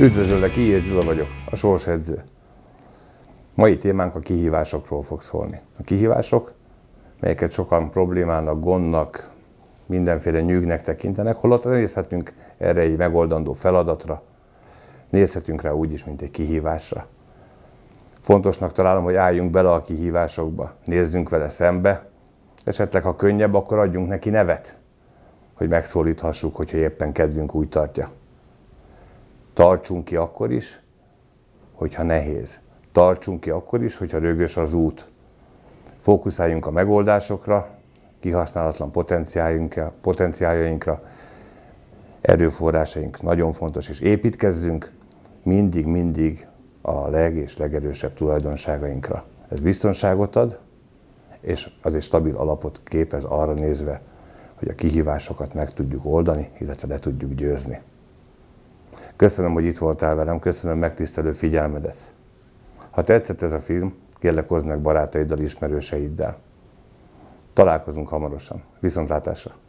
Üdvözöllek, Ilyes Gyula vagyok, a edző. Mai témánk a kihívásokról fog szólni. A kihívások, melyeket sokan problémának, gondnak, mindenféle nyűgnek tekintenek, holott nézhetünk erre egy megoldandó feladatra, nézhetünk rá úgy is, mint egy kihívásra. Fontosnak találom, hogy álljunk bele a kihívásokba, nézzünk vele szembe, esetleg ha könnyebb, akkor adjunk neki nevet, hogy megszólíthassuk, hogyha éppen kedvünk úgy tartja. Tartsunk ki akkor is, hogyha nehéz. Tartsunk ki akkor is, hogyha rögös az út. Fókuszáljunk a megoldásokra, kihasználatlan potenciáljainkra, erőforrásaink nagyon fontos, és építkezzünk mindig-mindig a leg- és legerősebb tulajdonságainkra. Ez biztonságot ad, és az egy stabil alapot képez arra nézve, hogy a kihívásokat meg tudjuk oldani, illetve le tudjuk győzni. Köszönöm, hogy itt voltál velem, köszönöm megtisztelő figyelmedet. Ha tetszett ez a film, kérlek hozd meg barátaiddal, ismerőseiddel. Találkozunk hamarosan. Viszontlátásra!